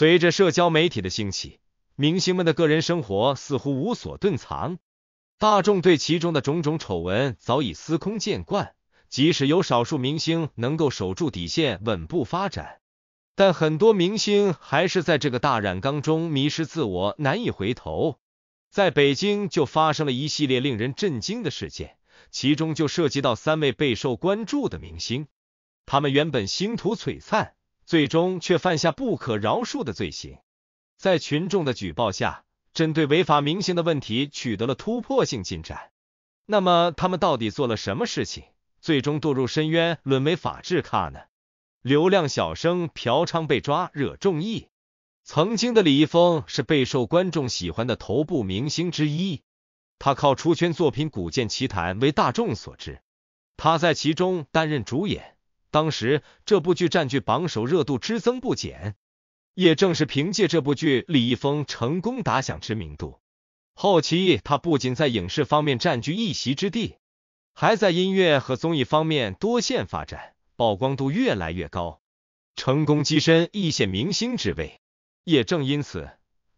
随着社交媒体的兴起，明星们的个人生活似乎无所遁藏，大众对其中的种种丑闻早已司空见惯。即使有少数明星能够守住底线，稳步发展，但很多明星还是在这个大染缸中迷失自我，难以回头。在北京就发生了一系列令人震惊的事件，其中就涉及到三位备受关注的明星，他们原本星途璀璨。最终却犯下不可饶恕的罪行。在群众的举报下，针对违法明星的问题取得了突破性进展。那么，他们到底做了什么事情，最终堕入深渊，沦为法治咖呢？流量小生嫖娼被抓，惹众议。曾经的李易峰是备受观众喜欢的头部明星之一，他靠出圈作品《古剑奇谭》为大众所知，他在其中担任主演。当时这部剧占据榜首，热度只增不减。也正是凭借这部剧，李易峰成功打响知名度。后期他不仅在影视方面占据一席之地，还在音乐和综艺方面多线发展，曝光度越来越高，成功跻身一线明星之位。也正因此，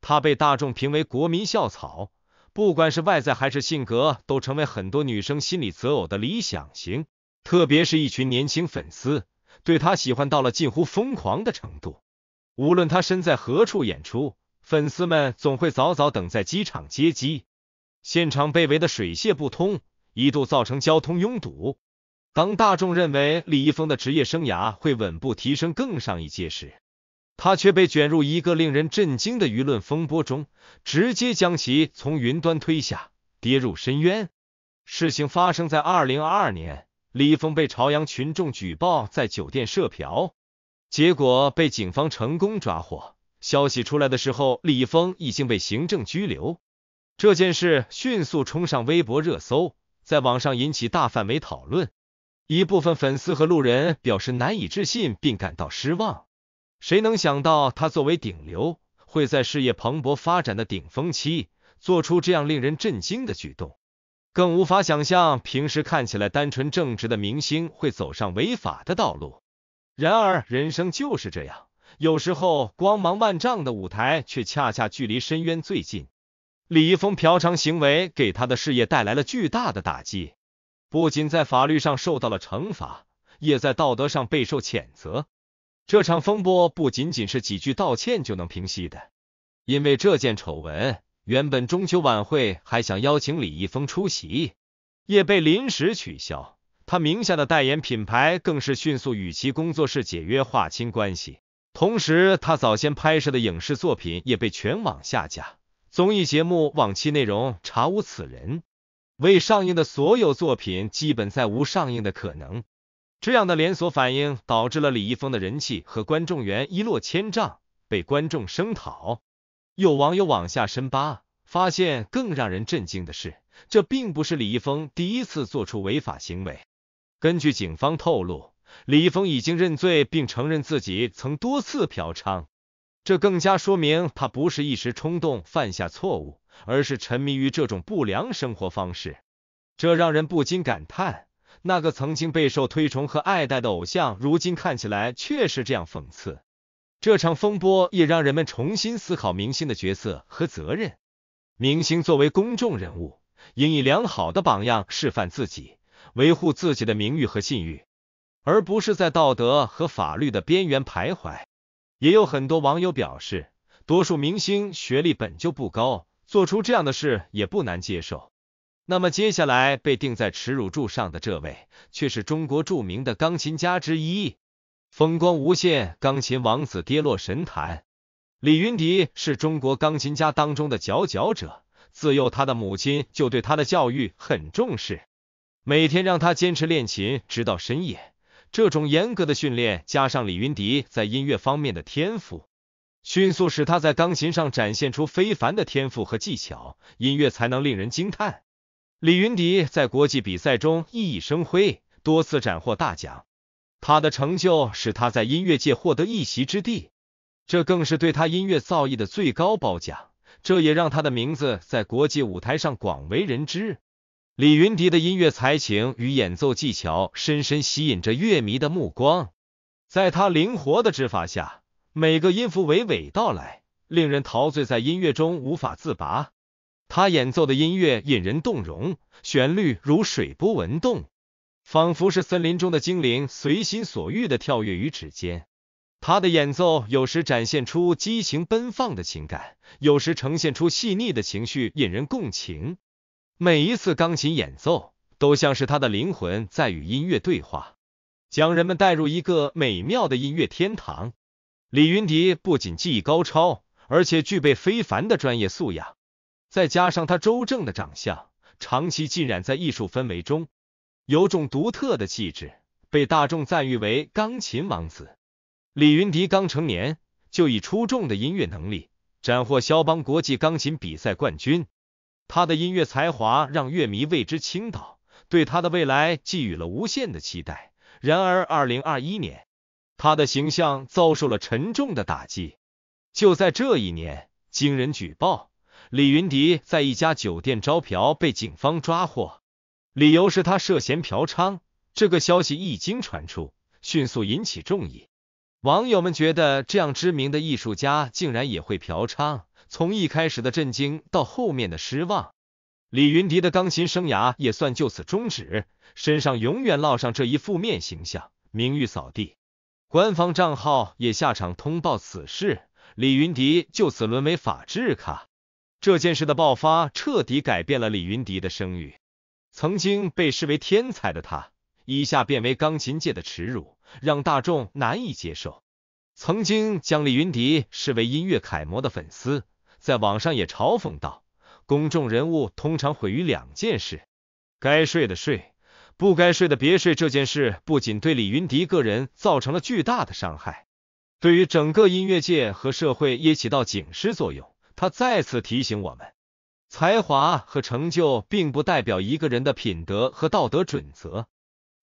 他被大众评为国民校草，不管是外在还是性格，都成为很多女生心里择偶的理想型。特别是一群年轻粉丝，对他喜欢到了近乎疯狂的程度。无论他身在何处演出，粉丝们总会早早等在机场接机，现场被围得水泄不通，一度造成交通拥堵。当大众认为李易峰的职业生涯会稳步提升、更上一阶时，他却被卷入一个令人震惊的舆论风波中，直接将其从云端推下，跌入深渊。事情发生在二零二二年。李峰被朝阳群众举报在酒店涉嫖，结果被警方成功抓获。消息出来的时候，李峰已经被行政拘留。这件事迅速冲上微博热搜，在网上引起大范围讨论。一部分粉丝和路人表示难以置信，并感到失望。谁能想到他作为顶流，会在事业蓬勃发展的顶峰期，做出这样令人震惊的举动？更无法想象，平时看起来单纯正直的明星会走上违法的道路。然而，人生就是这样，有时候光芒万丈的舞台，却恰恰距离深渊最近。李易峰嫖娼行为给他的事业带来了巨大的打击，不仅在法律上受到了惩罚，也在道德上备受谴责。这场风波不仅仅是几句道歉就能平息的，因为这件丑闻。原本中秋晚会还想邀请李易峰出席，也被临时取消。他名下的代言品牌更是迅速与其工作室解约，划清关系。同时，他早先拍摄的影视作品也被全网下架，综艺节目往期内容查无此人，未上映的所有作品基本再无上映的可能。这样的连锁反应导致了李易峰的人气和观众缘一落千丈，被观众声讨。有网友往下深扒，发现更让人震惊的是，这并不是李易峰第一次做出违法行为。根据警方透露，李易峰已经认罪并承认自己曾多次嫖娼，这更加说明他不是一时冲动犯下错误，而是沉迷于这种不良生活方式。这让人不禁感叹，那个曾经备受推崇和爱戴的偶像，如今看起来确实这样讽刺。这场风波也让人们重新思考明星的角色和责任。明星作为公众人物，应以良好的榜样示范自己，维护自己的名誉和信誉，而不是在道德和法律的边缘徘徊。也有很多网友表示，多数明星学历本就不高，做出这样的事也不难接受。那么，接下来被钉在耻辱柱上的这位，却是中国著名的钢琴家之一。风光无限，钢琴王子跌落神坛。李云迪是中国钢琴家当中的佼佼者。自幼，他的母亲就对他的教育很重视，每天让他坚持练琴直到深夜。这种严格的训练加上李云迪在音乐方面的天赋，迅速使他在钢琴上展现出非凡的天赋和技巧。音乐才能令人惊叹。李云迪在国际比赛中熠熠生辉，多次斩获大奖。他的成就使他在音乐界获得一席之地，这更是对他音乐造诣的最高褒奖。这也让他的名字在国际舞台上广为人知。李云迪的音乐才情与演奏技巧深深吸引着乐迷的目光，在他灵活的指法下，每个音符娓娓道来，令人陶醉在音乐中无法自拔。他演奏的音乐引人动容，旋律如水波纹动。仿佛是森林中的精灵，随心所欲的跳跃于指尖。他的演奏有时展现出激情奔放的情感，有时呈现出细腻的情绪，引人共情。每一次钢琴演奏，都像是他的灵魂在与音乐对话，将人们带入一个美妙的音乐天堂。李云迪不仅技艺高超，而且具备非凡的专业素养，再加上他周正的长相，长期浸染在艺术氛围中。有种独特的气质被大众赞誉为“钢琴王子”李云迪。刚成年就以出众的音乐能力斩获肖邦国际钢琴比赛冠军，他的音乐才华让乐迷为之倾倒，对他的未来寄予了无限的期待。然而，二零二一年他的形象遭受了沉重的打击。就在这一年，惊人举报李云迪在一家酒店招嫖，被警方抓获。理由是他涉嫌嫖娼，这个消息一经传出，迅速引起众议。网友们觉得，这样知名的艺术家竟然也会嫖娼，从一开始的震惊到后面的失望。李云迪的钢琴生涯也算就此终止，身上永远烙上这一负面形象，名誉扫地。官方账号也下场通报此事，李云迪就此沦为法制卡。这件事的爆发，彻底改变了李云迪的声誉。曾经被视为天才的他，一下变为钢琴界的耻辱，让大众难以接受。曾经将李云迪视为音乐楷模的粉丝，在网上也嘲讽道：“公众人物通常毁于两件事：该睡的睡，不该睡的别睡。”这件事不仅对李云迪个人造成了巨大的伤害，对于整个音乐界和社会也起到警示作用。他再次提醒我们。才华和成就并不代表一个人的品德和道德准则。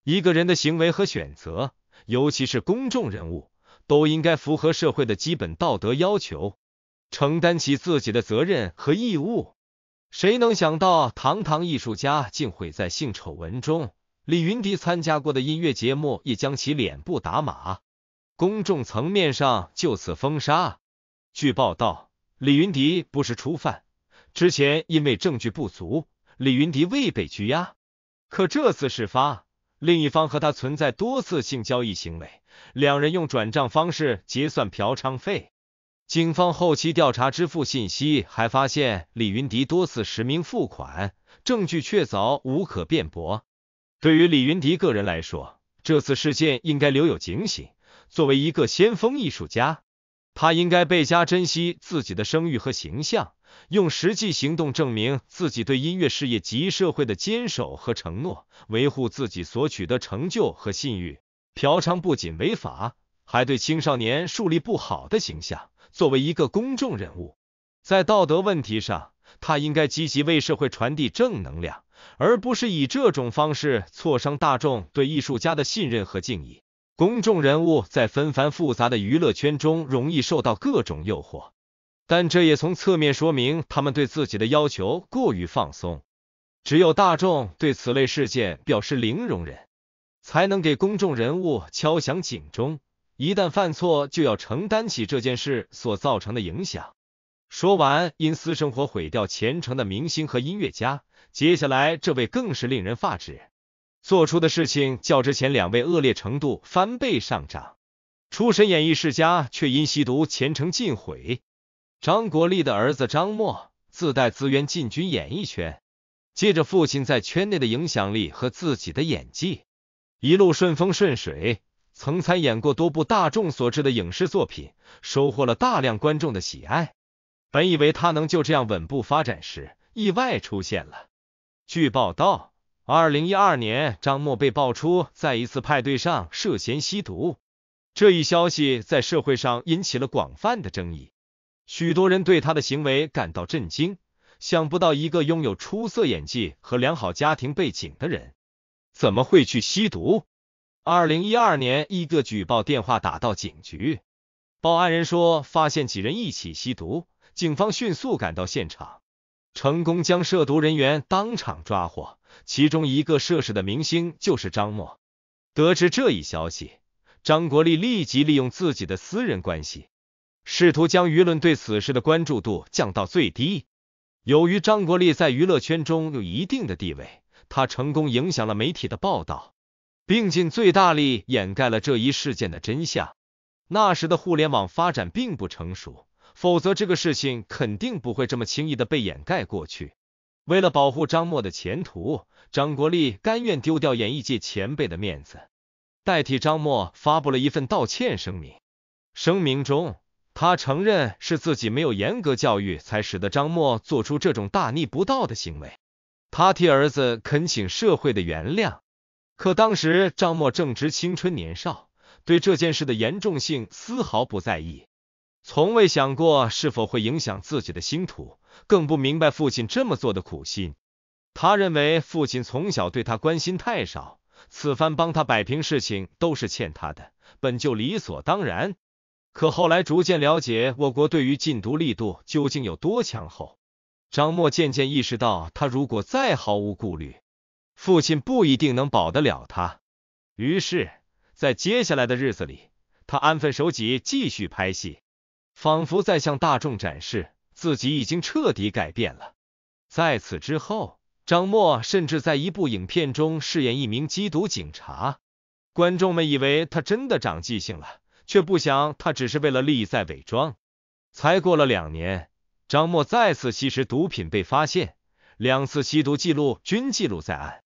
一个人的行为和选择，尤其是公众人物，都应该符合社会的基本道德要求，承担起自己的责任和义务。谁能想到，堂堂艺术家竟毁在性丑闻中？李云迪参加过的音乐节目也将其脸部打码，公众层面上就此封杀。据报道，李云迪不是初犯。之前因为证据不足，李云迪未被拘押。可这次事发，另一方和他存在多次性交易行为，两人用转账方式结算嫖娼费。警方后期调查支付信息，还发现李云迪多次实名付款，证据确凿，无可辩驳。对于李云迪个人来说，这次事件应该留有警醒。作为一个先锋艺术家，他应该倍加珍惜自己的声誉和形象。用实际行动证明自己对音乐事业及社会的坚守和承诺，维护自己所取得成就和信誉。嫖娼不仅违法，还对青少年树立不好的形象。作为一个公众人物，在道德问题上，他应该积极为社会传递正能量，而不是以这种方式挫伤大众对艺术家的信任和敬意。公众人物在纷繁复杂的娱乐圈中，容易受到各种诱惑。但这也从侧面说明，他们对自己的要求过于放松。只有大众对此类事件表示零容忍，才能给公众人物敲响警钟。一旦犯错，就要承担起这件事所造成的影响。说完，因私生活毁掉前程的明星和音乐家，接下来这位更是令人发指，做出的事情较之前两位恶劣程度翻倍上涨。出身演艺世家，却因吸毒前程尽毁。张国立的儿子张默自带资源进军演艺圈，借着父亲在圈内的影响力和自己的演技，一路顺风顺水。曾参演过多部大众所知的影视作品，收获了大量观众的喜爱。本以为他能就这样稳步发展时，意外出现了。据报道，二零一二年，张默被爆出在一次派对上涉嫌吸毒，这一消息在社会上引起了广泛的争议。许多人对他的行为感到震惊，想不到一个拥有出色演技和良好家庭背景的人，怎么会去吸毒？二零一二年，一个举报电话打到警局，报案人说发现几人一起吸毒，警方迅速赶到现场，成功将涉毒人员当场抓获，其中一个涉事的明星就是张默。得知这一消息，张国立立即利用自己的私人关系。试图将舆论对此事的关注度降到最低。由于张国立在娱乐圈中有一定的地位，他成功影响了媒体的报道，并尽最大力掩盖了这一事件的真相。那时的互联网发展并不成熟，否则这个事情肯定不会这么轻易的被掩盖过去。为了保护张默的前途，张国立甘愿丢掉演艺界前辈的面子，代替张默发布了一份道歉声明。声明中。他承认是自己没有严格教育，才使得张默做出这种大逆不道的行为。他替儿子恳请社会的原谅。可当时张默正值青春年少，对这件事的严重性丝毫不在意，从未想过是否会影响自己的星途，更不明白父亲这么做的苦心。他认为父亲从小对他关心太少，此番帮他摆平事情都是欠他的，本就理所当然。可后来逐渐了解我国对于禁毒力度究竟有多强后，张默渐渐意识到，他如果再毫无顾虑，父亲不一定能保得了他。于是，在接下来的日子里，他安分守己，继续拍戏，仿佛在向大众展示自己已经彻底改变了。在此之后，张默甚至在一部影片中饰演一名缉毒警察，观众们以为他真的长记性了。却不想他只是为了利益在伪装。才过了两年，张默再次吸食毒品被发现，两次吸毒记录均记录在案。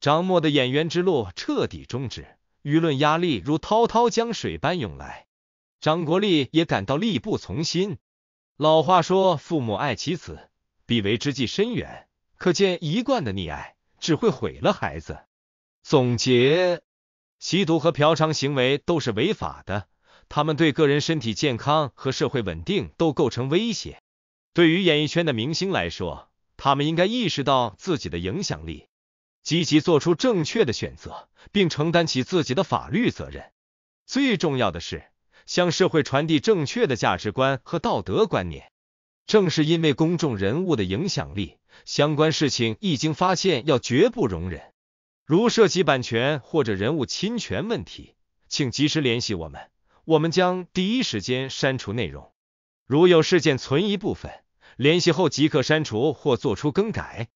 张默的演员之路彻底终止，舆论压力如滔滔江水般涌来。张国立也感到力不从心。老话说“父母爱其子，必为之计深远”，可见一贯的溺爱只会毁了孩子。总结：吸毒和嫖娼行为都是违法的。他们对个人身体健康和社会稳定都构成威胁。对于演艺圈的明星来说，他们应该意识到自己的影响力，积极做出正确的选择，并承担起自己的法律责任。最重要的是，向社会传递正确的价值观和道德观念。正是因为公众人物的影响力，相关事情一经发现要绝不容忍。如涉及版权或者人物侵权问题，请及时联系我们。我们将第一时间删除内容，如有事件存疑部分，联系后即刻删除或做出更改。